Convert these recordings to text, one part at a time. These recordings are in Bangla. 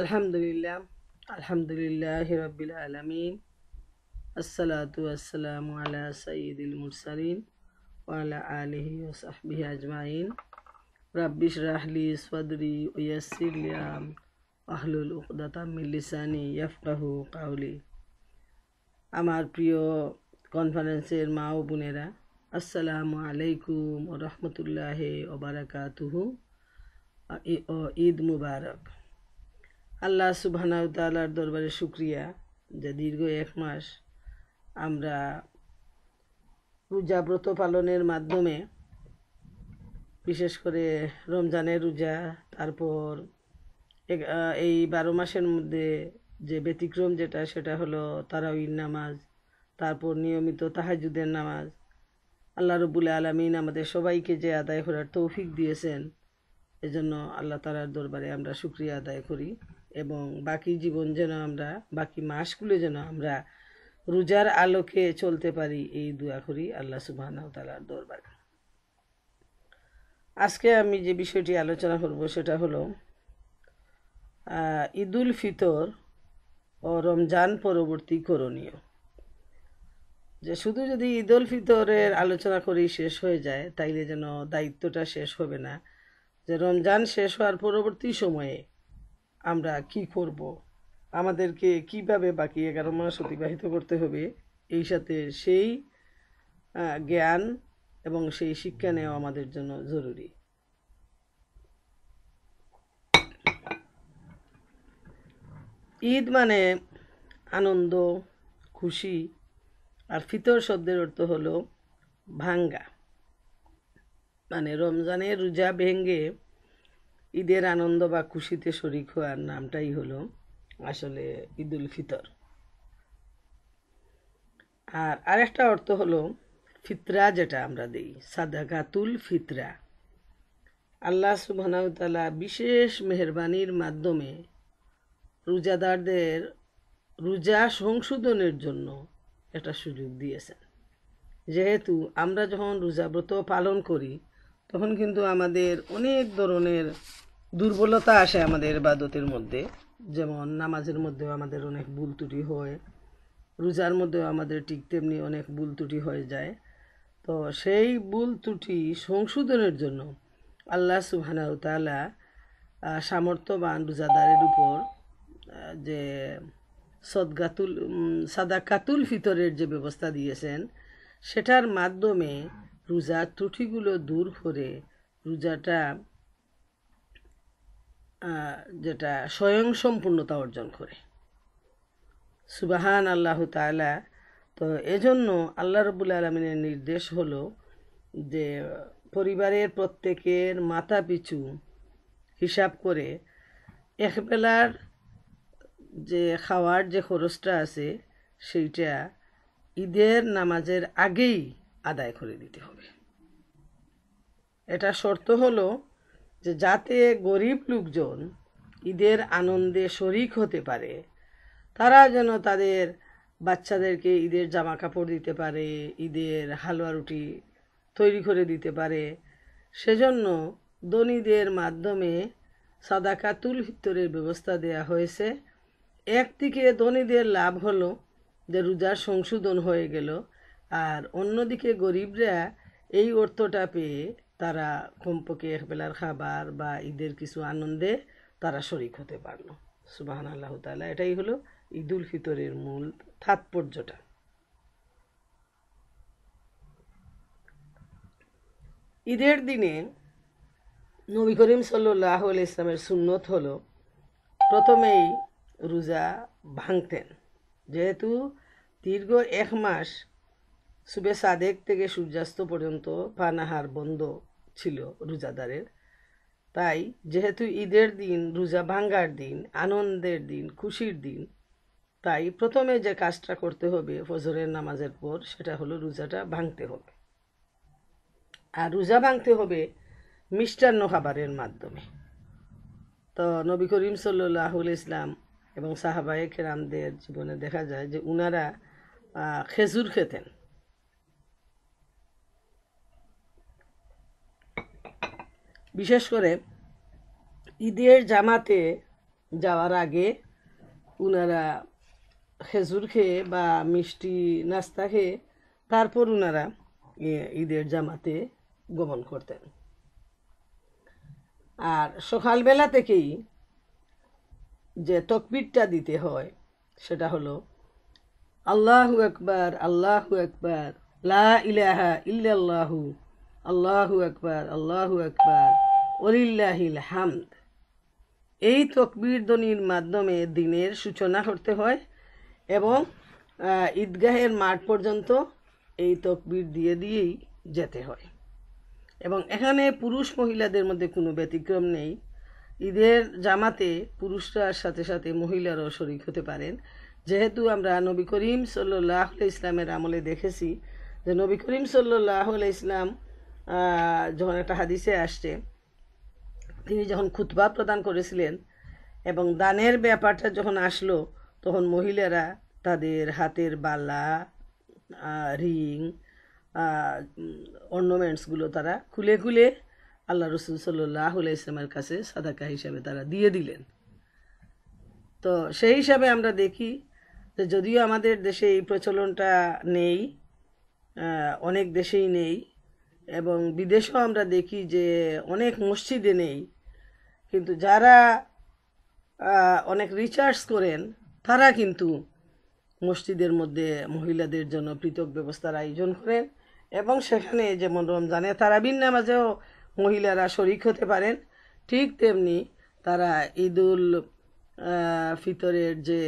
আলহামদুলিল্লাহ আলহামদুলিল্লাহ রবিল আলমিন আসসালাতু আসসালাম আলা সঈদুল মুরসালিন ওয়ালা আলহি ও সাহবি আজমাইন রাব্বিশ রাহলি সদরি ওয়াসিলিয়াম আহলুল উকদাতা মিল্লিসানি ইয়াফকাহু কাউলি আমার প্রিয় কনফারেন্সের মা ও বোনেরা আসসালামু আলাইকুম ও রহমতুল্লাহ ওবারাকাতুহু ঈদ মুবারক আল্লাহ সুবাহানাউতালার দরবারে শুক্রিয়া যে দীর্ঘ এক মাস আমরা ব্রত পালনের মাধ্যমে বিশেষ করে রমজানের রোজা তারপর এই বারো মাসের মধ্যে যে ব্যতিক্রম যেটা সেটা হলো তারাউইর নামাজ তারপর নিয়মিত তাহাজুদের নামাজ আল্লাহ রবুল আলমিন আমাদের সবাইকে যে আদায় করার তৌফিক দিয়েছেন এজন্য আল্লাহ তালার দরবারে আমরা শুক্রিয়া আদায় করি এবং বাকি জীবন যেন আমরা বাকি মাসগুলো যেন আমরা রোজার আলোকে চলতে পারি এই দোয়া করি আল্লাহ সুবাহ তালার দরবারে আজকে আমি যে বিষয়টি আলোচনা করব সেটা হলো ঈদুল ফিতর ও রমজান পরবর্তী করণীয় যে শুধু যদি ঈদুল ফিতরের আলোচনা করি শেষ হয়ে যায় তাইলে যেন দায়িত্বটা শেষ হবে না যে রমজান শেষ হওয়ার পরবর্তী সময়ে আমরা কি করব আমাদেরকে কিভাবে বাকি এগারো মাস অতিবাহিত করতে হবে এই সাথে সেই জ্ঞান এবং সেই শিক্ষা নেওয়া আমাদের জন্য জরুরি ঈদ মানে আনন্দ খুশি আর ফিতর শব্দের অর্থ হলো ভাঙ্গা মানে রমজানের রোজা ভেঙ্গে ঈদের আনন্দ বা খুশিতে শরিক হওয়ার নামটাই হলো আসলে ঈদুল ফিতর আর আরেকটা অর্থ হলো ফিতরা যেটা আমরা দিই সাদাকাতুল ফিতরা আল্লাহ সুবাহতালা বিশেষ মেহরবানির মাধ্যমে রোজাদারদের রোজা সংশোধনের জন্য একটা সুযোগ দিয়েছেন যেহেতু আমরা যখন রোজাব্রত পালন করি তখন কিন্তু আমাদের অনেক ধরনের দুর্বলতা আসে আমাদের বাদতের মধ্যে যেমন নামাজের মধ্যেও আমাদের অনেক ভুল ত্রুটি হয় রোজার মধ্যেও আমাদের ঠিক তেমনি অনেক ভুল ত্রুটি হয়ে যায় তো সেই ভুল ত্রুটি সংশোধনের জন্য আল্লাহ সুবাহানাউতালা সামর্থ্যবান রোজাদারের উপর যে সদগাতুল কাতুল ফিতরের যে ব্যবস্থা দিয়েছেন সেটার মাধ্যমে রোজার ত্রুটিগুলো দূর করে রোজাটা যেটা স্বয়ং সম্পূর্ণতা অর্জন করে সুবাহান আল্লাহ তালা তো এজন্য আল্লাহ রবুল আলমিনের নির্দেশ হলো যে পরিবারের প্রত্যেকের মাথা পিছু হিসাব করে একবেলার যে খাওয়ার যে খরচটা আছে সেইটা ঈদের নামাজের আগেই আদায় করে দিতে হবে এটা শর্ত হলো যে যাতে গরিব লোকজন ঈদের আনন্দে শরিক হতে পারে তারা যেন তাদের বাচ্চাদেরকে ঈদের জামা কাপড় দিতে পারে ঈদের হালুয়া রুটি তৈরি করে দিতে পারে সেজন্য দনীদের মাধ্যমে কাতুল হিত্তরের ব্যবস্থা দেয়া হয়েছে একদিকে দনীদের লাভ হলো যে রোজার সংশোধন হয়ে গেল আর অন্যদিকে গরিবরা এই অর্থটা পেয়ে তারা কমপকে একবেলার খাবার বা ঈদের কিছু আনন্দে তারা শরিক হতে পারলো সুবাহান আল্লাহ তালা এটাই হলো ঈদুল ফিতরের মূল তাৎপর্যটা ঈদের দিনে নবী করিম সাল্লাহ ইসলামের সুন্নত হল প্রথমেই রোজা ভাঙতেন যেহেতু দীর্ঘ এক মাস শুভে সাদেক থেকে সূর্যাস্ত পর্যন্ত পানাহার বন্ধ ছিল রোজাদারের তাই যেহেতু ঈদের দিন রোজা ভাঙ্গার দিন আনন্দের দিন খুশির দিন তাই প্রথমে যে কাজটা করতে হবে ফজরের নামাজের পর সেটা হলো রোজাটা ভাঙতে হবে আর রোজা ভাঙতে হবে মিষ্টান্ন খাবারের মাধ্যমে তো নবী করিম সাল্লাহুল ইসলাম এবং সাহাবায়ে খেরামদের জীবনে দেখা যায় যে উনারা খেজুর খেতেন বিশেষ করে ঈদের জামাতে যাওয়ার আগে ওনারা খেজুর খেয়ে বা মিষ্টি নাস্তা খেয়ে তারপর ওনারা ঈদের জামাতে গমন করতেন আর সকালবেলা থেকেই যে তকবিরটা দিতে হয় সেটা হলো আল্লাহু একবার আল্লাহু একবার লা ইলাহা ইল্লাল্লাহু আল্লাহু আকবার আল্লাহু আকবার অলিল্লাহিল হামদ এই তকবির ধ্বনির মাধ্যমে দিনের সূচনা করতে হয় এবং ঈদগাহের মাঠ পর্যন্ত এই তকবির দিয়ে দিয়েই যেতে হয় এবং এখানে পুরুষ মহিলাদের মধ্যে কোনো ব্যতিক্রম নেই ঈদের জামাতে পুরুষরার সাথে সাথে মহিলারও শরিক হতে পারেন যেহেতু আমরা নবী করিম সাল্লাহ ইসলামের আমলে দেখেছি যে নবী করিম সাল্লাহ ইসলাম যখন একটা হাদিসে আসছে তিনি যখন খুতবা প্রদান করেছিলেন এবং দানের ব্যাপারটা যখন আসলো তখন মহিলারা তাদের হাতের বালা রিং অর্নমেন্টসগুলো তারা খুলে খুলে আল্লাহ রসুল সাল্লাহ ইসলামের কাছে সাদাকা হিসাবে তারা দিয়ে দিলেন তো সেই হিসাবে আমরা দেখি যে যদিও আমাদের দেশে এই প্রচলনটা নেই অনেক দেশেই নেই এবং বিদেশেও আমরা দেখি যে অনেক মসজিদে নেই কিন্তু যারা অনেক রিচার্জ করেন তারা কিন্তু মসজিদের মধ্যে মহিলাদের জন্য পৃথক ব্যবস্থার আয়োজন করেন এবং সেখানে যেমন রমজানে তারাবিন নামাজেও মহিলারা শরিক হতে পারেন ঠিক তেমনি তারা ঈদুল ফিতরের যে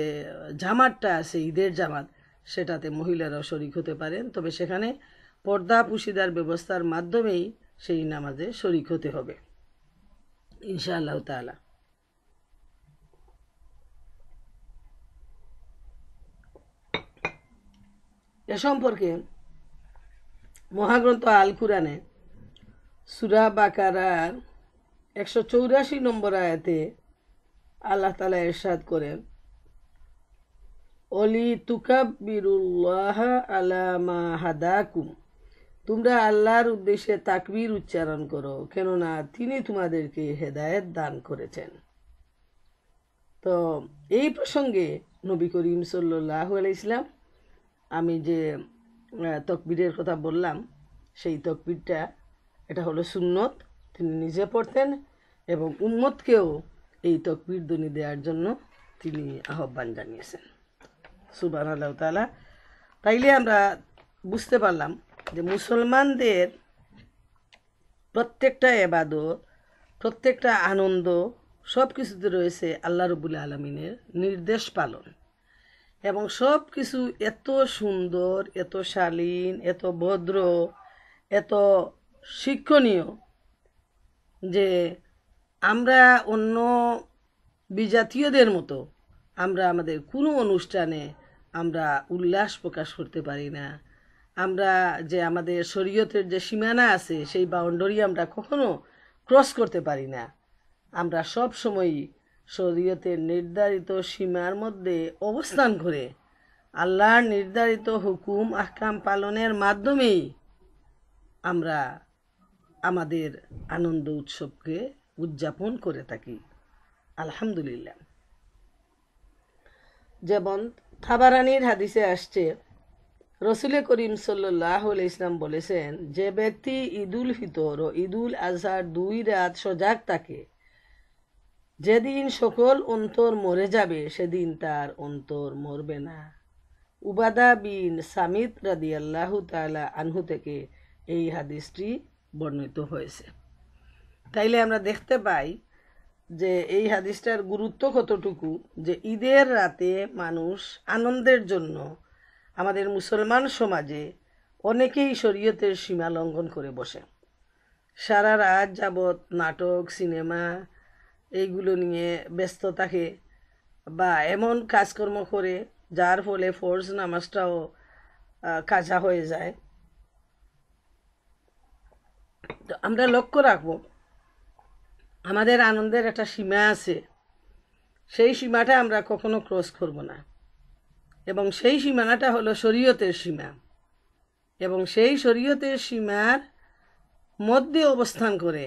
জামাতটা আছে ঈদের জামাত সেটাতে মহিলারাও শরিক হতে পারেন তবে সেখানে পর্দা পুশিদার ব্যবস্থার মাধ্যমেই সেই নামাজে শরিক হতে হবে ইনশাআল্লাহ তালা এ সম্পর্কে মহাগ্রন্থ আল কুরানে সুরা বাকারার একশো চৌরাশি নম্বর আয়াতে আল্লাহ তালা এরশাদ করেন অলি তুকাবিরুল্লাহ আলামা হাদাকুম তোমরা আল্লাহর উদ্দেশ্যে তাকবির উচ্চারণ করো কেননা তিনি তোমাদেরকে হেদায়েত দান করেছেন তো এই প্রসঙ্গে নবী করিম সাল্লাহ ইসলাম আমি যে তকবিরের কথা বললাম সেই তকবিরটা এটা হলো সুন্নত তিনি নিজে পড়তেন এবং উম্মতকেও এই তকবির দনি দেওয়ার জন্য তিনি আহ্বান জানিয়েছেন সুবান আল্লাহ তাইলে আমরা বুঝতে পারলাম যে মুসলমানদের প্রত্যেকটা এবাদত প্রত্যেকটা আনন্দ সব কিছুতে রয়েছে আল্লাহ রবুল আলমিনের নির্দেশ পালন এবং সব কিছু এত সুন্দর এত শালীন এত ভদ্র এত শিক্ষণীয় যে আমরা অন্য বিজাতীয়দের মতো আমরা আমাদের কোনো অনুষ্ঠানে আমরা উল্লাস প্রকাশ করতে পারি না আমরা যে আমাদের শরীয়তের যে সীমানা আছে সেই বাউন্ডারি আমরা কখনো ক্রস করতে পারি না আমরা সব সময় শরীয়তের নির্ধারিত সীমার মধ্যে অবস্থান করে আল্লাহর নির্ধারিত হুকুম আহকাম পালনের মাধ্যমেই আমরা আমাদের আনন্দ উৎসবকে উদযাপন করে থাকি আলহামদুলিল্লাহ যেমন থাবারানির হাদিসে আসছে রসুল করিম সাল্লাহ ইসলাম বলেছেন যে ব্যক্তি ঈদুল ফিতর ও ঈদুল আজহার দুই রাত সজাগ থাকে যেদিন সকল অন্তর মরে যাবে সেদিন তার অন্তর মরবে না উবাদা বিন সামিত রাদি আল্লাহ তালা আনহু থেকে এই হাদিসটি বর্ণিত হয়েছে তাইলে আমরা দেখতে পাই যে এই হাদিসটার গুরুত্ব কতটুকু যে ঈদের রাতে মানুষ আনন্দের জন্য আমাদের মুসলমান সমাজে অনেকেই শরীয়তের সীমা লঙ্ঘন করে বসে সারা রাত যাবৎ নাটক সিনেমা এইগুলো নিয়ে ব্যস্ত থাকে বা এমন কাজকর্ম করে যার ফলে ফোর্স নামাজটাও কাজা হয়ে যায় তো আমরা লক্ষ্য রাখব আমাদের আনন্দের একটা সীমা আছে সেই সীমাটা আমরা কখনো ক্রস করব না এবং সেই সীমানাটা হলো শরীয়তের সীমা এবং সেই শরীয়তের সীমার মধ্যে অবস্থান করে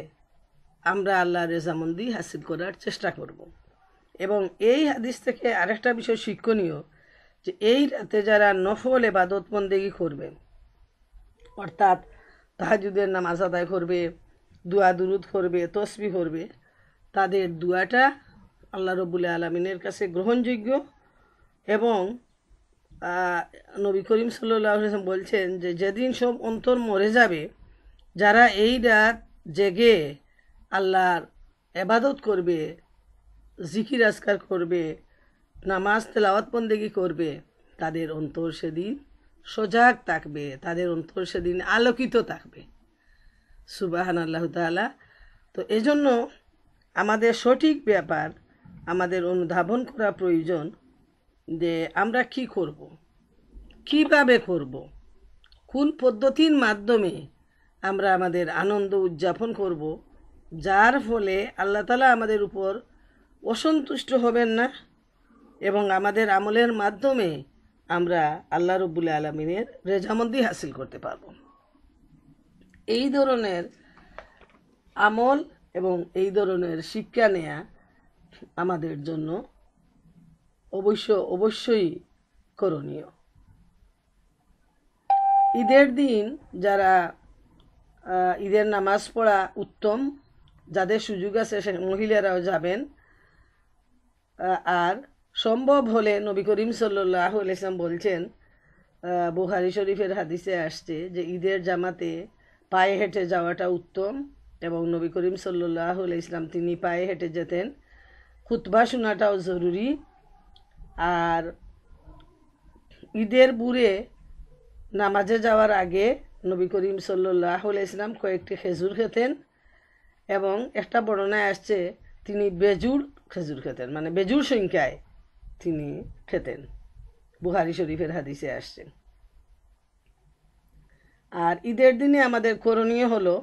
আমরা আল্লাহ রেজামন্দি হাসিল করার চেষ্টা করব। এবং এই হাদিস থেকে আরেকটা বিষয় শিক্ষণীয় যে এই রাতে যারা নফল এবাদত বন্দেগি করবে অর্থাৎ তাহাজুদের নামাজ আদায় করবে দুয়া দুরুদ করবে তসবি করবে তাদের দুয়াটা আল্লাহ রবুল্লা আলমিনের কাছে গ্রহণযোগ্য এবং নবী করিম সাল্লাম বলছেন যে যেদিন সব অন্তর মরে যাবে যারা এই রাত জেগে আল্লাহর এবাদত করবে জিকির আজকার করবে নামাজ তেলাওয়াত করবে তাদের অন্তর সেদিন সজাগ থাকবে তাদের অন্তর সেদিন আলোকিত থাকবে সুবাহান আল্লাহ তালা তো এজন্য আমাদের সঠিক ব্যাপার আমাদের অনুধাবন করা প্রয়োজন যে আমরা কি করব। কিভাবে করব। কোন পদ্ধতির মাধ্যমে আমরা আমাদের আনন্দ উদযাপন করব যার ফলে আল্লাহ তালা আমাদের উপর অসন্তুষ্ট হবেন না এবং আমাদের আমলের মাধ্যমে আমরা আল্লাহ রবুল্লা আলমিনের রেজামন্দি হাসিল করতে পারব এই ধরনের আমল এবং এই ধরনের শিক্ষা নেয়া আমাদের জন্য অবশ্য অবশ্যই করণীয় ঈদের দিন যারা ঈদের নামাজ পড়া উত্তম যাদের সুযোগ আছে সে মহিলারাও যাবেন আর সম্ভব হলে নবী করিম সাল্লাহ ইসলাম বলছেন বুহারি শরীফের হাদিসে আসছে যে ঈদের জামাতে পায়ে হেঁটে যাওয়াটা উত্তম এবং নবী করিম সাল্লাহ ইসলাম তিনি পায়ে হেঁটে যেতেন খুতবা শোনাটাও জরুরি আর ঈদের বুড়ে নামাজে যাওয়ার আগে নবী করিম সাল্লাহ ইসলাম কয়েকটি খেজুর খেতেন এবং একটা বর্ণনায় আসছে তিনি বেজুর খেজুর খেতেন মানে বেজুর সংখ্যায় তিনি খেতেন বুহারি শরীফের হাদিসে আসছেন আর ঈদের দিনে আমাদের করণীয় হলো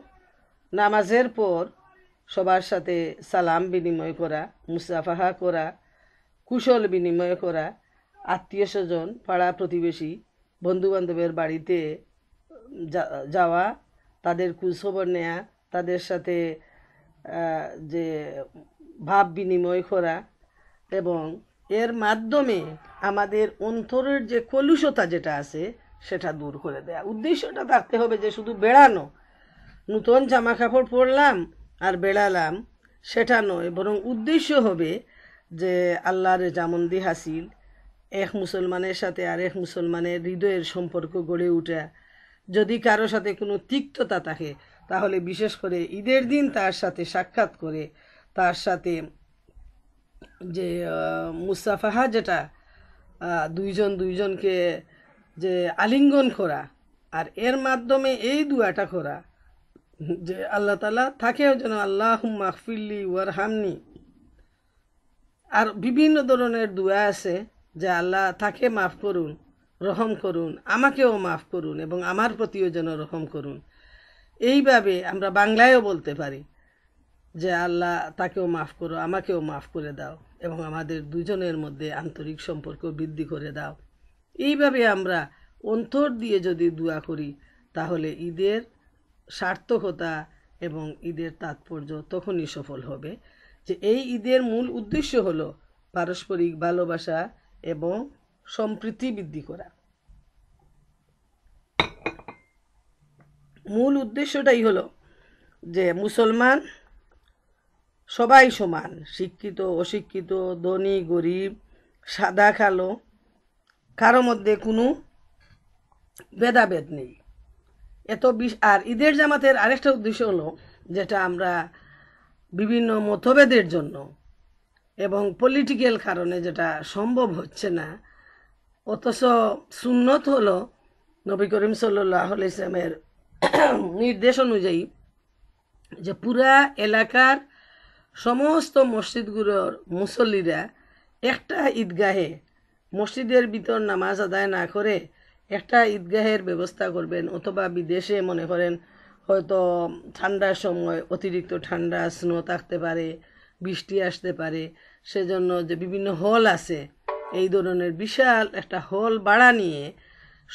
নামাজের পর সবার সাথে সালাম বিনিময় করা মুসাফাহা করা কুশল বিনিময় করা আত্মীয় স্বজন পাড়া প্রতিবেশী বন্ধুবান্ধবের বাড়িতে যাওয়া তাদের খোঁজখবর নেয়া তাদের সাথে যে ভাব বিনিময় করা এবং এর মাধ্যমে আমাদের অন্তরের যে কলুষতা যেটা আছে সেটা দূর করে দেয়া উদ্দেশ্যটা থাকতে হবে যে শুধু বেড়ানো নতুন জামা কাপড় পরলাম আর বেড়ালাম সেটা নয় বরং উদ্দেশ্য হবে যে আল্লাহর রেজামন্দি হাসিল এক মুসলমানের সাথে আর এক মুসলমানের হৃদয়ের সম্পর্ক গড়ে উঠে যদি কারো সাথে কোনো তিক্ততা থাকে তাহলে বিশেষ করে ঈদের দিন তার সাথে সাক্ষাৎ করে তার সাথে যে মুস্তাফাহা যেটা দুইজন দুইজনকে যে আলিঙ্গন করা আর এর মাধ্যমে এই দুয়াটা করা যে আল্লাহ তালা থাকেও যেন আল্লাহ মাহফিল্লি ওয়ার হামনি আর বিভিন্ন ধরনের দোয়া আছে যে আল্লাহ তাকে মাফ করুন রহম করুন আমাকেও মাফ করুন এবং আমার প্রতিও যেন রহম করুন এইভাবে আমরা বাংলায়ও বলতে পারি যে আল্লাহ তাকেও মাফ করো আমাকেও মাফ করে দাও এবং আমাদের দুজনের মধ্যে আন্তরিক সম্পর্ক বৃদ্ধি করে দাও এইভাবে আমরা অন্তর দিয়ে যদি দোয়া করি তাহলে ঈদের সার্থকতা এবং ঈদের তাৎপর্য তখনই সফল হবে যে এই ঈদের মূল উদ্দেশ্য হল পারস্পরিক ভালোবাসা এবং সম্প্রীতি বৃদ্ধি করা মূল উদ্দেশ্যটাই হলো যে মুসলমান সবাই সমান শিক্ষিত অশিক্ষিত ধনী গরিব সাদা খালো কারো মধ্যে কোনো ভেদাভেদ নেই এত বিশ আর ঈদের জামাতের আরেকটা উদ্দেশ্য হলো যেটা আমরা বিভিন্ন মতভেদের জন্য এবং পলিটিক্যাল কারণে যেটা সম্ভব হচ্ছে না অথচ সুন্নত হল নবী করিম সাল্লাহ ইসলামের নির্দেশ অনুযায়ী যে পুরা এলাকার সমস্ত মসজিদগুলোর মুসল্লিরা একটা ঈদগাহে মসজিদের ভিতর নামাজ আদায় না করে একটা ঈদগাহের ব্যবস্থা করবেন অথবা বিদেশে মনে করেন হয়তো ঠান্ডার সময় অতিরিক্ত ঠান্ডা স্নো থাকতে পারে বৃষ্টি আসতে পারে সেজন্য যে বিভিন্ন হল আছে এই ধরনের বিশাল একটা হল বাড়া নিয়ে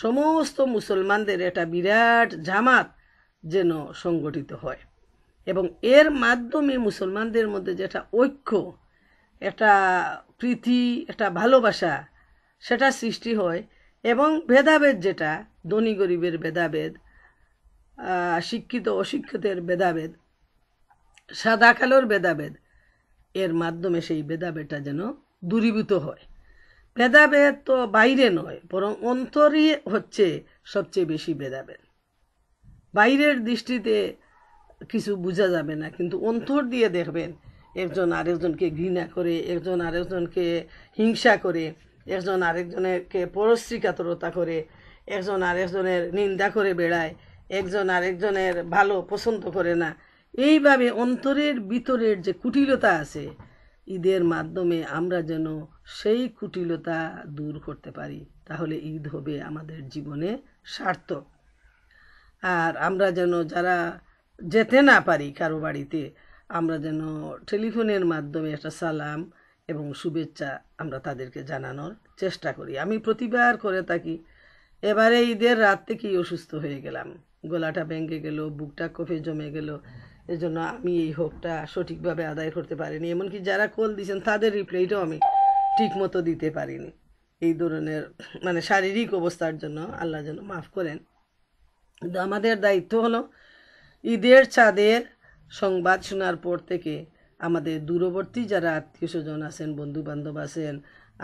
সমস্ত মুসলমানদের একটা বিরাট জামাত যেন সংগঠিত হয় এবং এর মাধ্যমে মুসলমানদের মধ্যে যেটা ঐক্য একটা প্রীতি একটা ভালোবাসা সেটা সৃষ্টি হয় এবং ভেদাভেদ যেটা ধনী গরিবের ভেদাভেদ শিক্ষিত অশিক্ষিতের ভেদাভেদ সাদা কালোর ভেদাভেদ এর মাধ্যমে সেই ভেদাভেদটা যেন দূরীভূত হয় ভেদাভেদ তো বাইরে নয় বরং অন্তরই হচ্ছে সবচেয়ে বেশি ভেদাভেদ বাইরের দৃষ্টিতে কিছু বোঝা যাবে না কিন্তু অন্তর দিয়ে দেখবেন একজন আরেকজনকে ঘৃণা করে একজন আরেকজনকে হিংসা করে একজন আরেকজনেরকে পরশ্রীকাতরতা করে একজন আরেকজনের নিন্দা করে বেড়ায় একজন আরেকজনের ভালো পছন্দ করে না এইভাবে অন্তরের ভিতরের যে কুটিলতা আছে ঈদের মাধ্যমে আমরা যেন সেই কুটিলতা দূর করতে পারি তাহলে ঈদ হবে আমাদের জীবনে সার্থক আর আমরা যেন যারা যেতে না পারি কারো বাড়িতে আমরা যেন টেলিফোনের মাধ্যমে একটা সালাম এবং শুভেচ্ছা আমরা তাদেরকে জানানোর চেষ্টা করি আমি প্রতিবার করে থাকি এবারে ঈদের রাত থেকেই অসুস্থ হয়ে গেলাম গলাটা ব্যাঙ্গে গেল বুকটা কফে জমে গেল এজন্য আমি এই হোকটা সঠিকভাবে আদায় করতে পারিনি এমনকি যারা কল দিয়েছেন তাদের রিপ্লাইটাও আমি ঠিকমতো দিতে পারিনি এই ধরনের মানে শারীরিক অবস্থার জন্য আল্লাহ যেন মাফ করেন কিন্তু আমাদের দায়িত্ব হলো ঈদের চাঁদের সংবাদ শোনার পর থেকে আমাদের দূরবর্তী যারা আত্মীয় স্বজন আছেন বন্ধু বান্ধব আছেন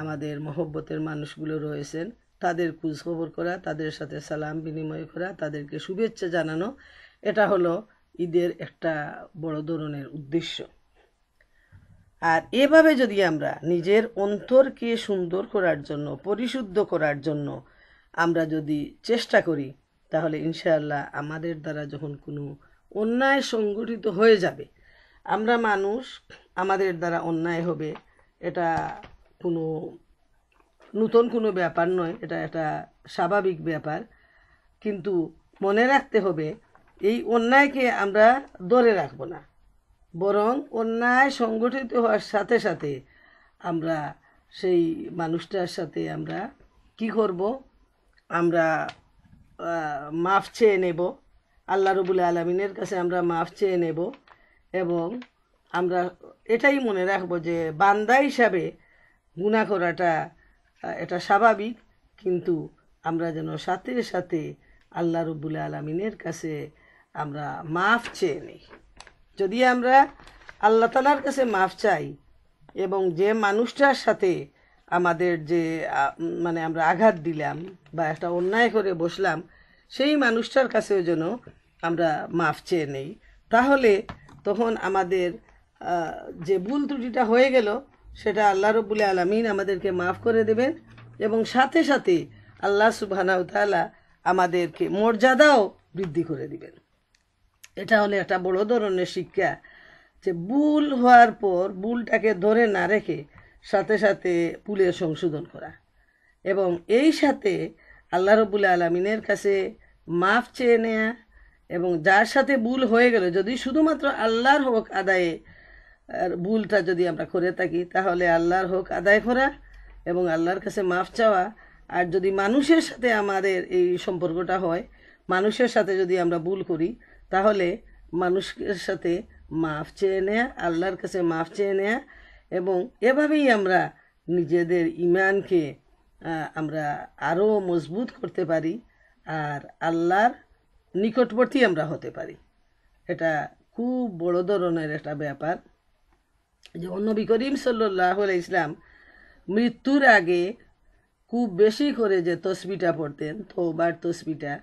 আমাদের মহব্বতের মানুষগুলো রয়েছেন তাদের খোঁজখবর করা তাদের সাথে সালাম বিনিময় করা তাদেরকে শুভেচ্ছা জানানো এটা হলো ঈদের একটা বড় ধরনের উদ্দেশ্য আর এভাবে যদি আমরা নিজের অন্তরকে সুন্দর করার জন্য পরিশুদ্ধ করার জন্য আমরা যদি চেষ্টা করি তাহলে ইনশাআল্লাহ আমাদের দ্বারা যখন কোনো অন্যায় সংগঠিত হয়ে যাবে আমরা মানুষ আমাদের দ্বারা অন্যায় হবে এটা কোনো নতুন কোনো ব্যাপার নয় এটা একটা স্বাভাবিক ব্যাপার কিন্তু মনে রাখতে হবে এই অন্যায়কে আমরা ধরে রাখব না বরং অন্যায় সংগঠিত হওয়ার সাথে সাথে আমরা সেই মানুষটার সাথে আমরা কি করব আমরা মাফ চেয়ে নেব আল্লাহ রবুল আলমিনের কাছে আমরা মাফ চেয়ে নেব এবং আমরা এটাই মনে রাখবো যে বান্দা হিসাবে গুণা করাটা এটা স্বাভাবিক কিন্তু আমরা যেন সাথে সাথে আল্লাহ রবুল আলমিনের কাছে আমরা মাফ চেয়ে নিই যদি আমরা আল্লাহ তালার কাছে মাফ চাই এবং যে মানুষটার সাথে আমাদের যে মানে আমরা আঘাত দিলাম বা একটা অন্যায় করে বসলাম সেই মানুষটার কাছেও যেন আমরা মাফ চেয়ে নেই তাহলে তখন আমাদের যে ভুল ত্রুটিটা হয়ে গেল সেটা আল্লাহ রবুল আলমিন আমাদেরকে মাফ করে দেবেন এবং সাথে সাথে আল্লাহ সুবহানাউ তালা আমাদেরকে মর্যাদাও বৃদ্ধি করে দিবেন এটা হলে একটা বড় ধরনের শিক্ষা যে ভুল হওয়ার পর ভুলটাকে ধরে না রেখে সাথে সাথে ভুলের সংশোধন করা এবং এই সাথে আল্লাহ রবুল আলমিনের কাছে মাফ চেয়ে নেয়া এবং যার সাথে ভুল হয়ে গেল যদি শুধুমাত্র আল্লাহর হক আদায়ে আর ভুলটা যদি আমরা করে থাকি তাহলে আল্লাহর হোক আদায় করা এবং আল্লাহর কাছে মাফ চাওয়া আর যদি মানুষের সাথে আমাদের এই সম্পর্কটা হয় মানুষের সাথে যদি আমরা ভুল করি তাহলে মানুষের সাথে মাফ চেয়ে নেয়া আল্লাহর কাছে মাফ চেয়ে নেয়া এবং এভাবেই আমরা নিজেদের ইমানকে আমরা আরও মজবুত করতে পারি আর আল্লাহর নিকটবর্তী আমরা হতে পারি এটা খুব বড় ধরনের একটা ব্যাপার যে নবী করিম সাল্লাহ ইসলাম মৃত্যুর আগে খুব বেশি করে যে তসবিটা পড়তেন বার তসবিটা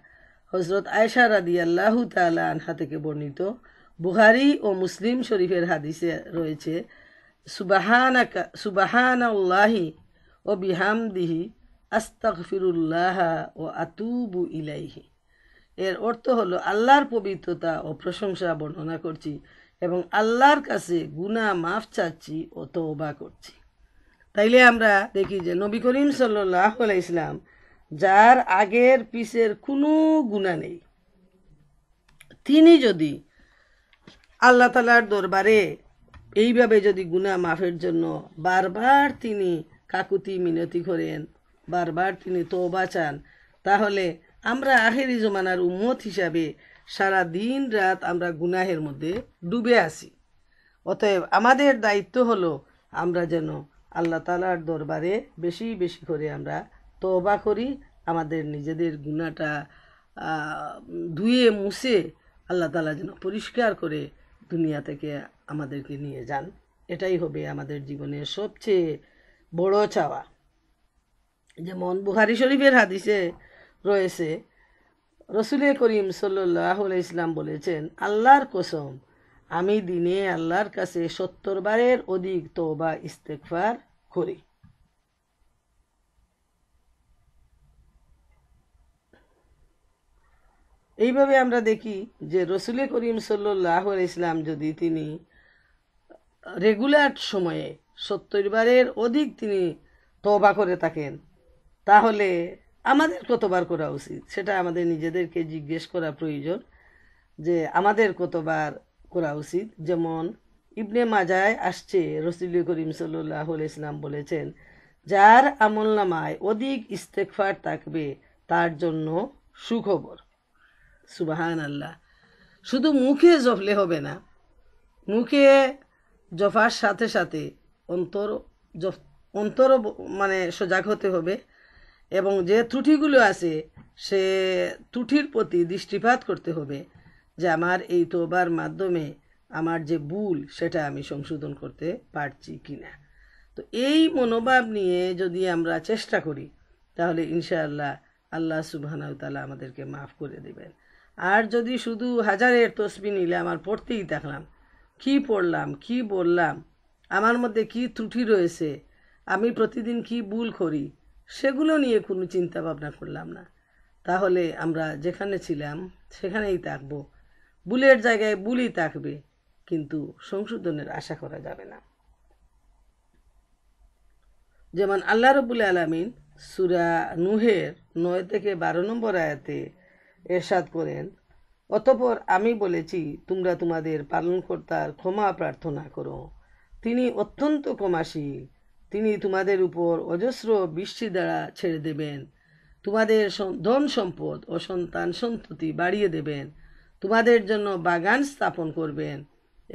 হজরত আয়সা রাদি আল্লাহ আনহা থেকে বর্ণিত বুহারি ও মুসলিম শরীফের হাদিসে রয়েছে সুবাহানা সুবাহানাল্লাহি ও বিহাম বিহামদিহি আস্তাকফিরুল্লাহ ও আতুবু ইলাইহি এর অর্থ হলো আল্লাহর পবিত্রতা ও প্রশংসা বর্ণনা করছি এবং আল্লাহর কাছে গুনা মাফ চাচ্ছি ও তওবা করছি তাইলে আমরা দেখি যে নবী করিম সাল্লাহ ইসলাম যার আগের পিসের কোনো গুণা নেই তিনি যদি আল্লাহ তালার দরবারে এইভাবে যদি গুণা মাফের জন্য বারবার তিনি কাকুতি মিনতি করেন বারবার তিনি তোবা চান তাহলে আমরা আখেরি জমানার উম্মত হিসাবে সারা দিন রাত আমরা গুনাহের মধ্যে ডুবে আছি অতএব আমাদের দায়িত্ব হলো আমরা যেন আল্লাহ তালার দরবারে বেশি বেশি করে আমরা তবা করি আমাদের নিজেদের গুণাটা ধুয়ে মুছে আল্লাহ তালা যেন পরিষ্কার করে দুনিয়া থেকে আমাদেরকে নিয়ে যান এটাই হবে আমাদের জীবনের সবচেয়ে বড় চাওয়া যেমন বুহারি শরীফের হাদিসে রয়েছে রসুল করিম সাল্লাহুল ইসলাম বলেছেন আল্লাহর কসম আমি দিনে আল্লাহর কাছে সত্তর বারের অধিক তৌবা ইস্তেকফার করি এইভাবে আমরা দেখি যে রসুলে করিম সাল্লাহ ইসলাম যদি তিনি রেগুলার সময়ে সত্তর বারের অধিক তিনি তোবা করে থাকেন তাহলে আমাদের কতবার করা উচিত সেটা আমাদের নিজেদেরকে জিজ্ঞেস করা প্রয়োজন যে আমাদের কতবার করা উচিত যেমন ইবনে মাজায় আসছে রসিল করিম সাল্লাহ ইসলাম বলেছেন যার আমল নামায় অধিক ইস্তেকফার থাকবে তার জন্য সুখবর সুবাহান আল্লাহ শুধু মুখে জফলে হবে না মুখে জফার সাথে সাথে অন্তর অন্তর মানে সজাগ হতে হবে এবং যে ত্রুটিগুলো আছে সে ত্রুটির প্রতি দৃষ্টিপাত করতে হবে যে আমার এই তোবার মাধ্যমে আমার যে ভুল সেটা আমি সংশোধন করতে পারছি কি না তো এই মনোভাব নিয়ে যদি আমরা চেষ্টা করি তাহলে ইনশাআল্লাহ আল্লাহ সুবহানাহু তাআলা আমাদেরকে মাফ করে দেবেন আর যদি শুধু হাজারের তসবি নিলে আমার পড়তেই থাকলাম কি পড়লাম কি বললাম আমার মধ্যে কি ত্রুটি রয়েছে আমি প্রতিদিন কি ভুল করি সেগুলো নিয়ে কোনো চিন্তা ভাবনা করলাম না তাহলে আমরা যেখানে ছিলাম সেখানেই থাকবো বুলের জায়গায় বুলি থাকবে কিন্তু সংশোধনের আশা করা যাবে না যেমন আল্লাহ রবুল আলমিন সুরা নুহের নয় থেকে বারো নম্বর আয়াতে এরশাদ করেন অতপর আমি বলেছি তোমরা তোমাদের পালনকর্তার ক্ষমা প্রার্থনা করো তিনি অত্যন্ত ক্ষমাশীল তিনি তোমাদের উপর অজস্র বৃষ্টি দ্বারা ছেড়ে দেবেন তোমাদের ধন সম্পদ ও সন্তান সন্ততি বাড়িয়ে দেবেন তোমাদের জন্য বাগান স্থাপন করবেন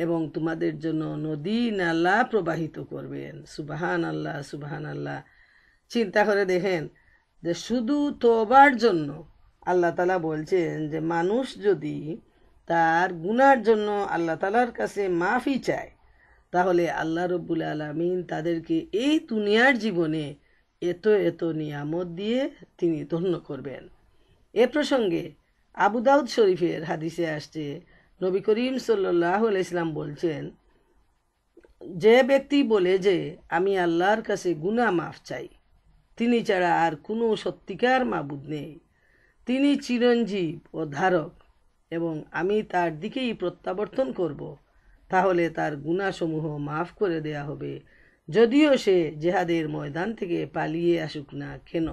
এবং তোমাদের জন্য নদী নালা প্রবাহিত করবেন সুবাহান আল্লাহ সুবাহান আল্লাহ চিন্তা করে দেখেন যে শুধু তোবার জন্য আল্লাহ তালা বলছেন যে মানুষ যদি তার গুনার জন্য আল্লাহ তালার কাছে মাফি চায় তাহলে আল্লাহ রব্বুল আলমিন তাদেরকে এই দুনিয়ার জীবনে এত এত নিয়ামত দিয়ে তিনি ধন্য করবেন এ প্রসঙ্গে আবুদাউদ শরীফের হাদিসে আসছে নবী করিম সাল্লাহ ইসলাম বলছেন যে ব্যক্তি বলে যে আমি আল্লাহর কাছে গুণা মাফ চাই তিনি ছাড়া আর কোনো সত্যিকার মাবুদ নেই তিনি চিরঞ্জীব ও ধারক এবং আমি তার দিকেই প্রত্যাবর্তন করব তাহলে তার গুণাসমূহ মাফ করে দেয়া হবে যদিও সে জেহাদের ময়দান থেকে পালিয়ে আসুক না কেন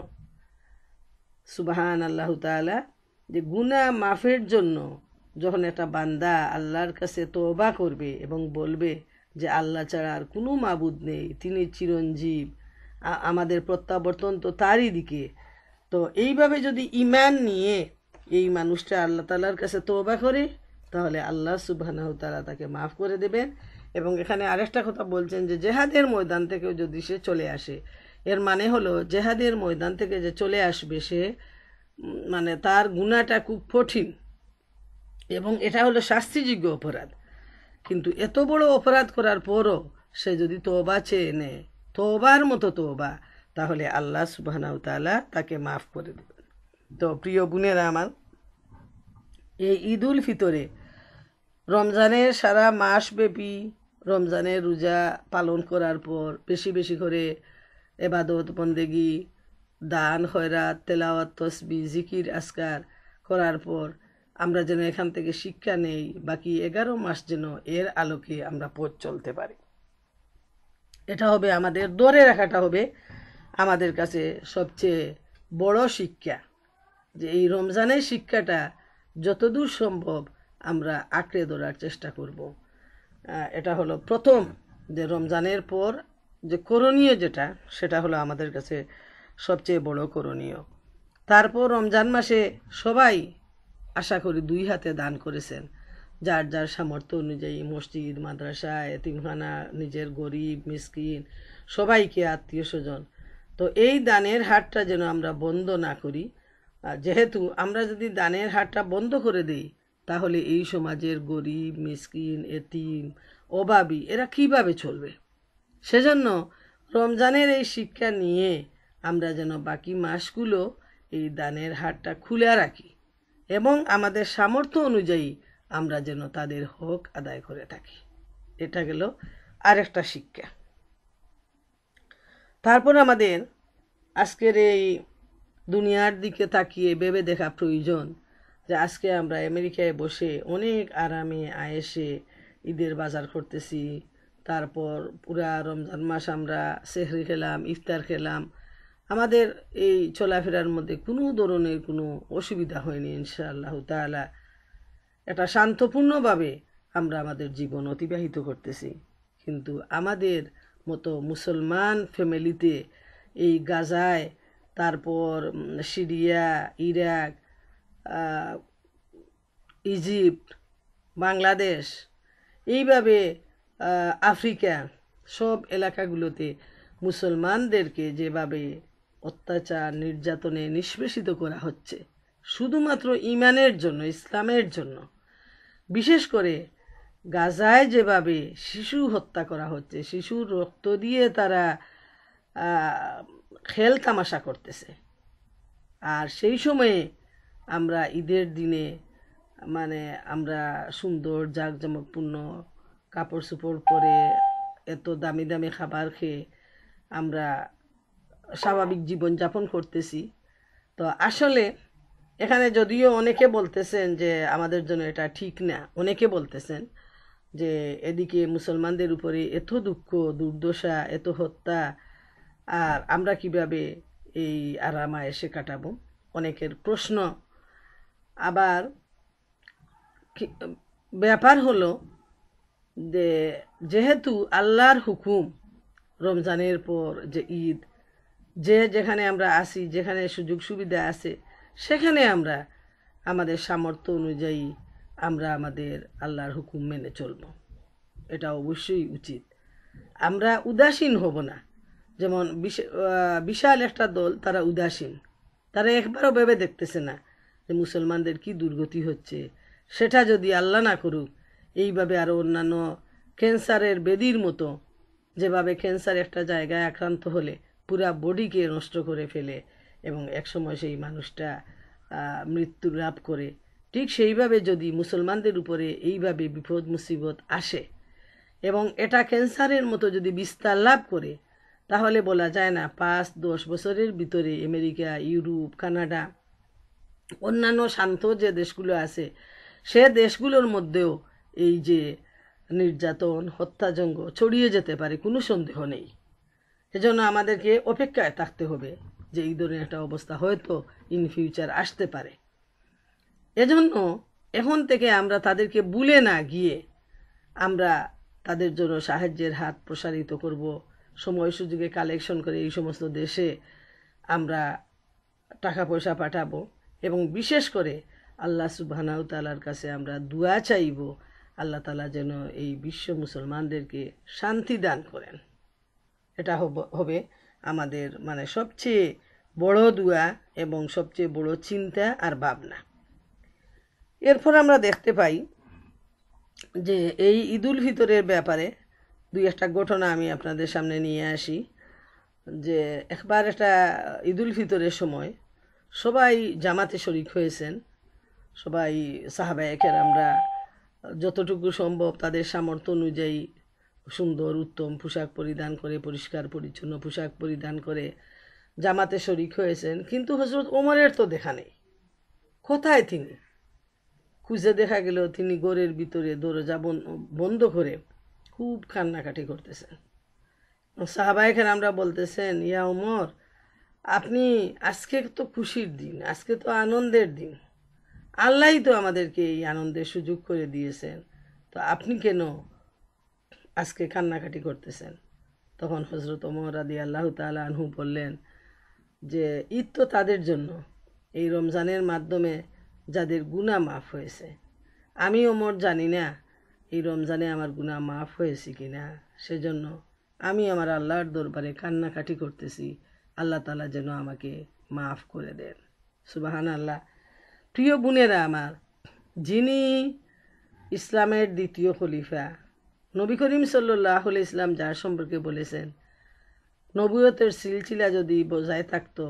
সুবাহান আল্লাহ তালা যে গুণা মাফের জন্য যখন একটা বান্দা আল্লাহর কাছে তোবা করবে এবং বলবে যে আল্লাহ ছাড়া আর কোনো মাবুদ নেই তিনি চিরঞ্জীব আমাদের প্রত্যাবর্তন তো তারই দিকে তো এইভাবে যদি ইমান নিয়ে এই মানুষটা আল্লাহ তালার কাছে তোবা করে তাহলে আল্লাহ সুবাহানাহু তারা তাকে মাফ করে দেবেন এবং এখানে আরেকটা কথা বলছেন যে জেহাদের ময়দান থেকেও যদি সে চলে আসে এর মানে হলো জেহাদের ময়দান থেকে যে চলে আসবে সে মানে তার গুণাটা খুব কঠিন এবং এটা হলো শাস্তিযোগ্য অপরাধ কিন্তু এত বড় অপরাধ করার পরও সে যদি তোবা চেয়ে নেয় তোবার মতো তোবা তাহলে আল্লাহ সুবাহানাউ তালা তাকে মাফ করে দেবেন তো প্রিয় গুণের আমার এই ঈদুল ফিতরে রমজানের সারা মাসব্যাপী রমজানের রোজা পালন করার পর বেশি বেশি করে এবাদত বন্দেগি দান হয়রাত তেলাওয়াত তসবি জিকির আসকার করার পর আমরা যেন এখান থেকে শিক্ষা নেই বাকি এগারো মাস যেন এর আলোকে আমরা পথ চলতে পারি এটা হবে আমাদের ধরে রাখাটা হবে আমাদের কাছে সবচেয়ে বড় শিক্ষা যে এই রমজানের শিক্ষাটা যতদূর সম্ভব আমরা আঁকড়ে ধরার চেষ্টা করব এটা হলো প্রথম যে রমজানের পর যে করণীয় যেটা সেটা হলো আমাদের কাছে সবচেয়ে বড় করণীয় তারপর রমজান মাসে সবাই আশা করি দুই হাতে দান করেছেন যার যার সামর্থ্য অনুযায়ী মসজিদ মাদ্রাসা এতিমখানা নিজের গরিব মিসকিন সবাইকে আত্মীয় স্বজন তো এই দানের হারটা যেন আমরা বন্ধ না করি যেহেতু আমরা যদি দানের হারটা বন্ধ করে দিই তাহলে এই সমাজের গরিব মিসকিন এতিম অভাবী এরা কিভাবে চলবে সেজন্য রমজানের এই শিক্ষা নিয়ে আমরা যেন বাকি মাসগুলো এই দানের হারটা খুলে রাখি এবং আমাদের সামর্থ্য অনুযায়ী আমরা যেন তাদের হক আদায় করে থাকি এটা গেল আরেকটা শিক্ষা তারপর আমাদের আজকের এই দুনিয়ার দিকে তাকিয়ে ভেবে দেখা প্রয়োজন যে আজকে আমরা আমেরিকায় বসে অনেক আরামে আয়েসে ঈদের বাজার করতেছি তারপর পুরা রমজান মাস আমরা সেহরি খেলাম ইফতার খেলাম আমাদের এই চলাফেরার মধ্যে কোনো ধরনের কোনো অসুবিধা হয়নি ইনশাআল্লাহ তালা এটা শান্তপূর্ণভাবে আমরা আমাদের জীবন অতিবাহিত করতেছি কিন্তু আমাদের মতো মুসলমান ফ্যামিলিতে এই গাজায় তারপর সিরিয়া ইরাক ইজিপ্ট বাংলাদেশ এইভাবে আফ্রিকা সব এলাকাগুলোতে মুসলমানদেরকে যেভাবে অত্যাচার নির্যাতনে নিষ্পেষিত করা হচ্ছে শুধুমাত্র ইমানের জন্য ইসলামের জন্য বিশেষ করে গাজায় যেভাবে শিশু হত্যা করা হচ্ছে শিশুর রক্ত দিয়ে তারা খেল তামাশা করতেছে আর সেই সময়ে আমরা ঈদের দিনে মানে আমরা সুন্দর জাঁকজমকপূর্ণ কাপড় চোপড় পরে এত দামি দামি খাবার খেয়ে আমরা স্বাভাবিক জীবনযাপন করতেছি তো আসলে এখানে যদিও অনেকে বলতেছেন যে আমাদের জন্য এটা ঠিক না অনেকে বলতেছেন যে এদিকে মুসলমানদের উপরে এত দুঃখ দুর্দশা এত হত্যা আর আমরা কিভাবে এই এসে কাটাবো অনেকের প্রশ্ন আবার ব্যাপার হলো যে যেহেতু আল্লাহর হুকুম রমজানের পর যে ঈদ যে যেখানে আমরা আসি যেখানে সুযোগ সুবিধা আছে সেখানে আমরা আমাদের সামর্থ্য অনুযায়ী আমরা আমাদের আল্লাহর হুকুম মেনে চলব এটা অবশ্যই উচিত আমরা উদাসীন হব না যেমন বিশাল একটা দল তারা উদাসীন তারা একবারও ভেবে দেখতেছে না যে মুসলমানদের কি দুর্গতি হচ্ছে সেটা যদি আল্লাহ না করুক এইভাবে আরও অন্যান্য ক্যান্সারের বেদির মতো যেভাবে ক্যান্সার একটা জায়গায় আক্রান্ত হলে পুরা বডিকে নষ্ট করে ফেলে এবং একসময় সেই মানুষটা মৃত্যু লাভ করে ঠিক সেইভাবে যদি মুসলমানদের উপরে এইভাবে বিপদ মুসিবত আসে এবং এটা ক্যান্সারের মতো যদি বিস্তার লাভ করে তাহলে বলা যায় না পাঁচ দশ বছরের ভিতরে আমেরিকা ইউরোপ কানাডা অন্যান্য শান্ত যে দেশগুলো আছে সে দেশগুলোর মধ্যেও এই যে নির্যাতন হত্যাজঙ্গ ছড়িয়ে যেতে পারে কোনো সন্দেহ নেই সেজন্য আমাদেরকে অপেক্ষায় থাকতে হবে যে এই ধরনের একটা অবস্থা হয়তো ইন ফিউচার আসতে পারে এজন্য এখন থেকে আমরা তাদেরকে বুলে না গিয়ে আমরা তাদের জন্য সাহায্যের হাত প্রসারিত করব সময় সুযোগে কালেকশন করে এই সমস্ত দেশে আমরা টাকা পয়সা পাঠাবো এবং বিশেষ করে আল্লাহ সুবাহানাউ তালার কাছে আমরা দোয়া চাইব আল্লাহ তালা যেন এই বিশ্ব মুসলমানদেরকে শান্তি দান করেন এটা হবে আমাদের মানে সবচেয়ে বড় দোয়া এবং সবচেয়ে বড় চিন্তা আর ভাবনা এরপর আমরা দেখতে পাই যে এই ঈদুল ফিতরের ব্যাপারে দুই একটা ঘটনা আমি আপনাদের সামনে নিয়ে আসি যে একবার একটা ঈদুল ফিতরের সময় সবাই জামাতে শরিক হয়েছেন সবাই সাহাবায়কের আমরা যতটুকু সম্ভব তাদের সামর্থ্য অনুযায়ী সুন্দর উত্তম পোশাক পরিধান করে পরিষ্কার পরিচ্ছন্ন পোশাক পরিধান করে জামাতে শরিক হয়েছেন কিন্তু হজরত ওমরের তো দেখা নেই কোথায় তিনি খুঁজে দেখা গেল তিনি গোরের ভিতরে দরজা বন্ধ করে খুব কান্নাকাটি করতেছেন সাহাবায়কের আমরা বলতেছেন ইয়া ওমর আপনি আজকে তো খুশির দিন আজকে তো আনন্দের দিন আল্লাহ তো আমাদেরকে এই আনন্দের সুযোগ করে দিয়েছেন তো আপনি কেন আজকে কান্নাকাটি করতেছেন তখন হজরত ওমর আদি আল্লাহ তালা আনহু বললেন যে ঈদ তো তাদের জন্য এই রমজানের মাধ্যমে যাদের গুণা মাফ হয়েছে আমি ওমর জানি না এই রমজানে আমার গুণা মাফ হয়েছে কি না সেজন্য আমি আমার আল্লাহর দরবারে কান্নাকাটি করতেছি আল্লাহ তালা যেন আমাকে মাফ করে দেন সুবাহান আল্লাহ প্রিয় বোনেরা আমার যিনি ইসলামের দ্বিতীয় খলিফা নবী করিম সাল্লাহ ইসলাম যার সম্পর্কে বলেছেন নবুয়তের সিলচিলা যদি বজায় থাকতো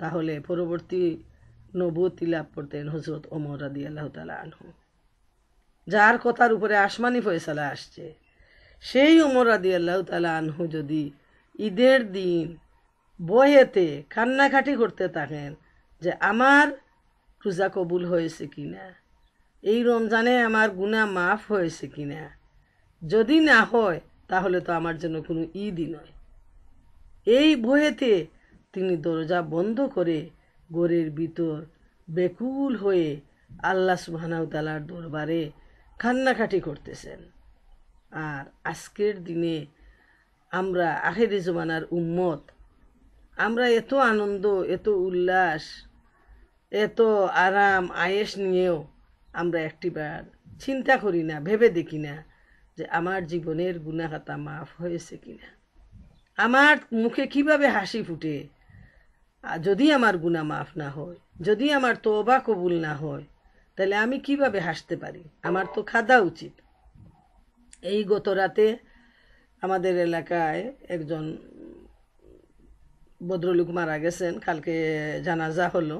তাহলে পরবর্তী নবুয়তি লাভ করতেন হজরত ওমর আদি আল্লাহ তালা আনহু যার কথার উপরে আসমানি ফয়সালা আসছে সেই ওমর আদি আল্লাহ তালা আনহু যদি ঈদের দিন বইয়েতে কান্নাঘাটি করতে থাকেন যে আমার রোজা কবুল হয়েছে কি না এই রমজানে আমার গুণা মাফ হয়েছে কি না যদি না হয় তাহলে তো আমার জন্য কোনো ঈদই নয় এই বইয়েতে তিনি দরজা বন্ধ করে গোরের ভিতর বেকুল হয়ে আল্লাহ সুবাহানাউতালার দরবারে কান্নাকাটি করতেছেন আর আজকের দিনে আমরা আহেরি জমানার উম্মত আমরা এত আনন্দ এত উল্লাস এত আরাম আয়েস নিয়েও আমরা একটিবার চিন্তা করি না ভেবে দেখি না যে আমার জীবনের গুণাহাতা মাফ হয়েছে কিনা আমার মুখে কিভাবে হাসি ফুটে যদি আমার গুণা মাফ না হয় যদি আমার তোবা কবুল না হয় তাহলে আমি কিভাবে হাসতে পারি আমার তো খাদা উচিত এই গত রাতে আমাদের এলাকায় একজন ভদ্রলোক মারা গেছেন কালকে জানাজা হলো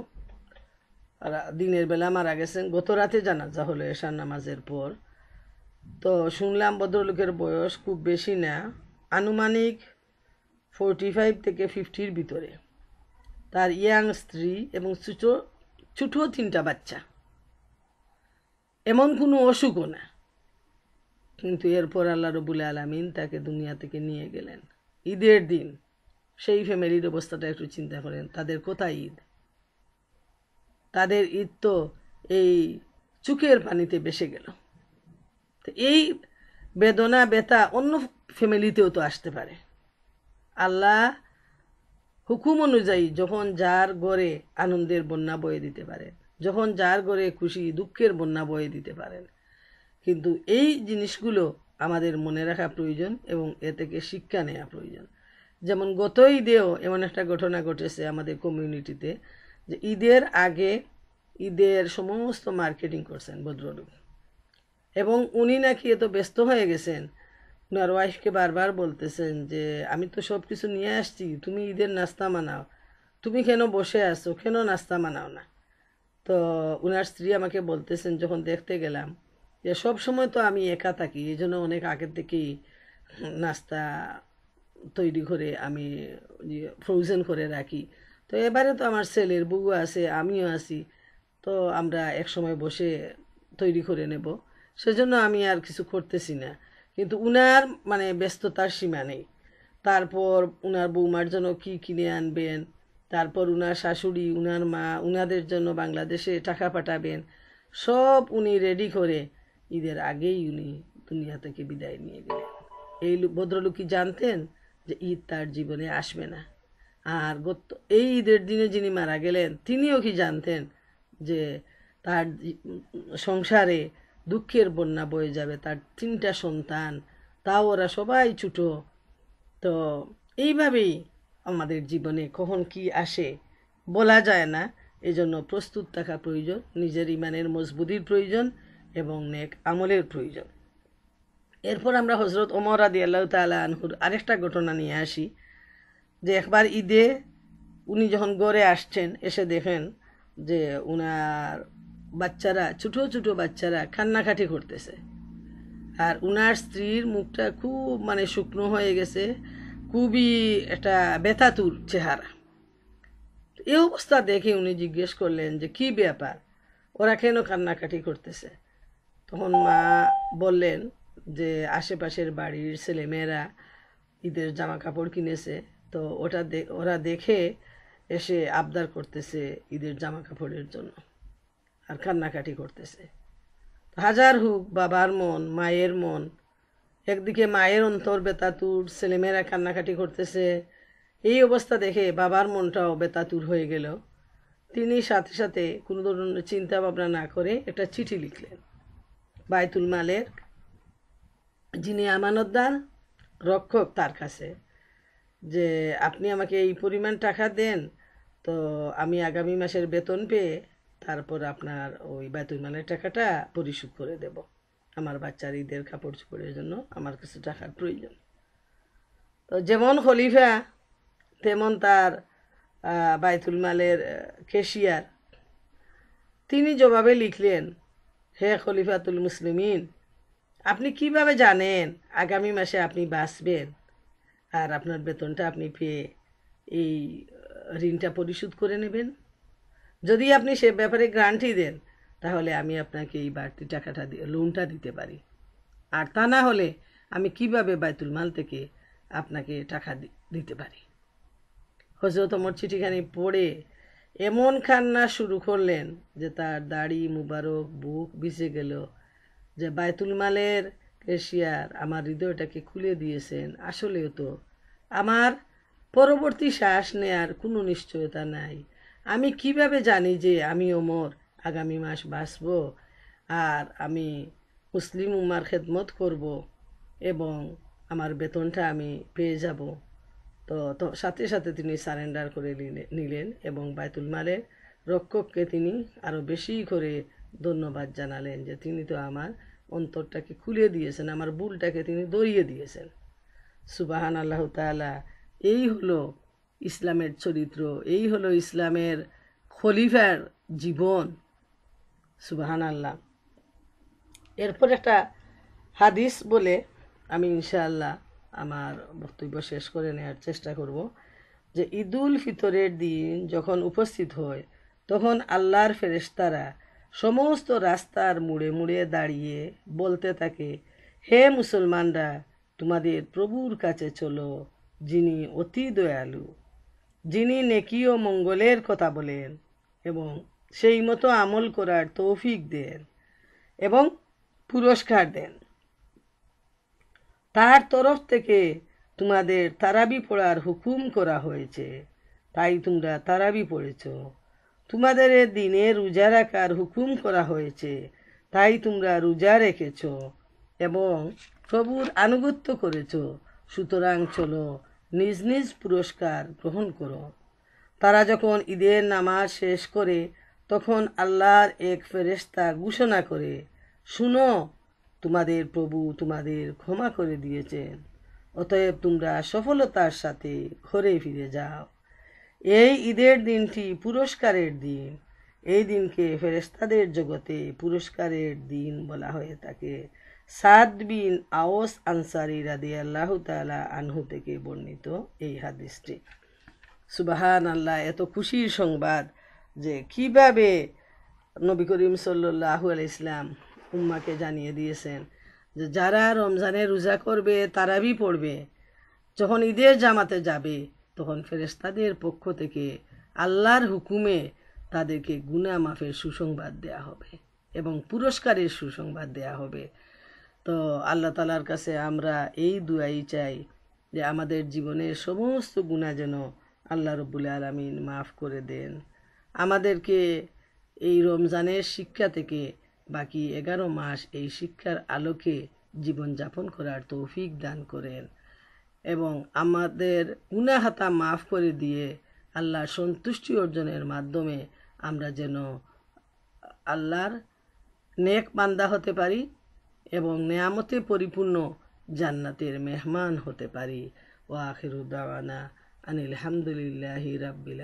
দিনের বেলা মারা গেছেন গত রাতে জানাজা হলো এশার নামাজের পর তো শুনলাম ভদ্রলোকের বয়স খুব বেশি না আনুমানিক ফোরটি ফাইভ থেকে ফিফটির ভিতরে তার ইয়াং স্ত্রী এবং ছোটো ছুটো তিনটা বাচ্চা এমন কোনো অসুখও না কিন্তু এরপর আল্লাহ রবুল আলমিন তাকে দুনিয়া থেকে নিয়ে গেলেন ঈদের দিন সেই ফ্যামিলির অবস্থাটা একটু চিন্তা করেন তাদের কোথায় ঈদ তাদের ঈদ তো এই চুকের পানিতে বেসে গেল তো এই বেদনা বেতা অন্য ফ্যামিলিতেও তো আসতে পারে আল্লাহ হুকুম অনুযায়ী যখন যার গড়ে আনন্দের বন্যা বয়ে দিতে পারেন যখন যার গড়ে খুশি দুঃখের বন্যা বয়ে দিতে পারেন কিন্তু এই জিনিসগুলো আমাদের মনে রাখা প্রয়োজন এবং এ থেকে শিক্ষা নেওয়া প্রয়োজন যেমন গত ঈদেও এমন একটা ঘটনা ঘটেছে আমাদের কমিউনিটিতে যে ঈদের আগে ঈদের সমস্ত মার্কেটিং করছেন ভদ্রলোক এবং উনি নাকি এত ব্যস্ত হয়ে গেছেন ওনার ওয়াইফকে বারবার বলতেছেন যে আমি তো সব কিছু নিয়ে আসছি তুমি ঈদের নাস্তা মানাও তুমি কেন বসে আসো কেন নাস্তা মানাও না তো ওনার স্ত্রী আমাকে বলতেছেন যখন দেখতে গেলাম যে সব সময় তো আমি একা থাকি এই জন্য অনেক আগের থেকেই নাস্তা তৈরি করে আমি ফ্রোজেন করে রাখি তো এবারে তো আমার ছেলের বউ আছে আমিও আছি তো আমরা এক সময় বসে তৈরি করে নেব সেজন্য আমি আর কিছু করতেছি না কিন্তু উনার মানে ব্যস্ততার সীমা নেই তারপর উনার বৌমার জন্য কি কিনে আনবেন তারপর উনার শাশুড়ি উনার মা উনাদের জন্য বাংলাদেশে টাকা পাঠাবেন সব উনি রেডি করে ঈদের আগেই উনি দুনিয়া থেকে বিদায় নিয়ে গেলেন এই ভদ্রলোক কি জানতেন যে ঈদ তার জীবনে আসবে না আর গত এই ঈদের দিনে যিনি মারা গেলেন তিনিও কি জানতেন যে তার সংসারে দুঃখের বন্যা বয়ে যাবে তার তিনটা সন্তান তাও ওরা সবাই ছুটো তো এইভাবেই আমাদের জীবনে কখন কি আসে বলা যায় না এজন্য প্রস্তুত থাকা প্রয়োজন নিজের ইমানের মজবুতির প্রয়োজন এবং নেক আমলের প্রয়োজন এরপর আমরা হজরত ওমর আদি আল্লাহ তাল আনহুর আরেকটা ঘটনা নিয়ে আসি যে একবার ঈদে উনি যখন গড়ে আসছেন এসে দেখেন যে উনার বাচ্চারা ছোটো ছোটো বাচ্চারা কান্নাকাটি করতেছে আর উনার স্ত্রীর মুখটা খুব মানে শুকনো হয়ে গেছে খুবই একটা বেতাতুর চেহারা এই অবস্থা দেখে উনি জিজ্ঞেস করলেন যে কি ব্যাপার ওরা কেন কান্নাকাটি করতেছে তখন মা বললেন যে আশেপাশের বাড়ির ছেলেমেয়েরা ঈদের জামা কাপড় কিনেছে তো ওটা ওরা দেখে এসে আবদার করতেছে ঈদের জামা কাপড়ের জন্য আর কান্নাকাটি করতেছে হাজার হোক বাবার মন মায়ের মন একদিকে মায়ের অন্তর বেতাতুর ছেলেমেয়েরা কান্নাকাটি করতেছে এই অবস্থা দেখে বাবার মনটাও বেতাতুর হয়ে গেল তিনি সাথে সাথে কোনো ধরনের চিন্তা ভাবনা না করে একটা চিঠি লিখলেন বায়তুল মালের যিনি আমানতদার রক্ষক তার কাছে যে আপনি আমাকে এই পরিমাণ টাকা দেন তো আমি আগামী মাসের বেতন পেয়ে তারপর আপনার ওই বেতনমানের টাকাটা পরিশোধ করে দেব আমার বাচ্চার ঈদের কাপড় চোপড়ের জন্য আমার কাছে টাকার প্রয়োজন তো যেমন খলিফা তেমন তার বাইতুল মালের কেশিয়ার তিনি জবাবে লিখলেন হে খলিফাতুল মুসলিমিন আপনি কিভাবে জানেন আগামী মাসে আপনি বাঁচবেন আর আপনার বেতনটা আপনি পেয়ে এই ঋণটা পরিশোধ করে নেবেন যদি আপনি সে ব্যাপারে গ্রান্টি দেন তাহলে আমি আপনাকে এই বাড়তি টাকাটা দিয়ে লোনটা দিতে পারি আর তা না হলে আমি কিভাবে বাইতুল মাল থেকে আপনাকে টাকা দিতে পারি হজরত অমর চিঠিখানি পড়ে এমন খান্না শুরু করলেন যে তার দাড়ি মুবারক বুক ভিজে গেল যে বায়তুল মালের এশিয়ার আমার হৃদয়টাকে খুলে দিয়েছেন আসলেও তো আমার পরবর্তী শ্বাস নেয়ার কোনো নিশ্চয়তা নাই আমি কিভাবে জানি যে আমি ওমর আগামী মাস বাঁচব আর আমি মুসলিম উমার খেদমত করব এবং আমার বেতনটা আমি পেয়ে যাব তো তো সাথে সাথে তিনি সারেন্ডার করে নিলেন এবং বায়তুল মালের রক্ষককে তিনি আরও বেশি করে ধন্যবাদ জানালেন যে তিনি তো আমার অন্তরটাকে খুলে দিয়েছেন আমার বুলটাকে তিনি দড়িয়ে দিয়েছেন সুবাহান আল্লাহ তালা এই হলো ইসলামের চরিত্র এই হলো ইসলামের খলিফার জীবন সুবাহান আল্লাহ এরপর একটা হাদিস বলে আমি ইনশাআল্লাহ আমার বক্তব্য শেষ করে নেওয়ার চেষ্টা করব যে ঈদুল ফিতরের দিন যখন উপস্থিত হয় তখন আল্লাহর ফেরেস্তারা সমস্ত রাস্তার মুড়ে মুড়ে দাঁড়িয়ে বলতে থাকে হে মুসলমানরা তোমাদের প্রভুর কাছে চলো যিনি অতি দয়ালু যিনি নেকি ও মঙ্গলের কথা বলেন এবং সেই মতো আমল করার তৌফিক দেন এবং পুরস্কার দেন তার তরফ থেকে তোমাদের তারাবি পড়ার হুকুম করা হয়েছে তাই তোমরা তারাবি পড়েছ তোমাদের দিনে রোজা রাখার হুকুম করা হয়েছে তাই তোমরা রোজা রেখেছ এবং প্রভুর আনুগত্য করেছ সুতরাং চলো নিজ নিজ পুরস্কার গ্রহণ করো তারা যখন ঈদের নামাজ শেষ করে তখন আল্লাহর এক ফেরেস্তা ঘোষণা করে শুনো তোমাদের প্রভু তোমাদের ক্ষমা করে দিয়েছেন অতএব তোমরা সফলতার সাথে ঘরে ফিরে যাও এই ঈদের দিনটি পুরস্কারের দিন এই দিনকে ফেরেস্তাদের জগতে পুরস্কারের দিন বলা হয়ে থাকে সাদ বিন আওস আনসারি রাদি আল্লাহ তালা আনহু থেকে বর্ণিত এই হাদিসটি সুবাহান আল্লাহ এত খুশির সংবাদ যে কিভাবে নবী করিম সাল্লাহ আল ইসলাম উম্মাকে জানিয়ে দিয়েছেন যে যারা রমজানে রোজা করবে তারাবি পড়বে যখন ঈদের জামাতে যাবে তখন ফেরেস্তাদের পক্ষ থেকে আল্লাহর হুকুমে তাদেরকে গুনা মাফের সুসংবাদ দেয়া হবে এবং পুরস্কারের সুসংবাদ দেয়া হবে তো আল্লাহ তালার কাছে আমরা এই দুয়াই চাই যে আমাদের জীবনের সমস্ত গুণা যেন আল্লাহ রবুল আলমিন মাফ করে দেন আমাদেরকে এই রমজানের শিক্ষা থেকে বাকি এগারো মাস এই শিক্ষার আলোকে জীবনযাপন করার তৌফিক দান করেন এবং আমাদের গুনাহাতা মাফ করে দিয়ে আল্লাহর সন্তুষ্টি অর্জনের মাধ্যমে আমরা যেন আল্লাহর নেক পান্দা হতে পারি এবং নেয়ামতে পরিপূর্ণ জান্নাতের মেহমান হতে পারি ও আখিরুদ্দাওয়ানা আনিল হামদুলিল্লাহ রাব্বিল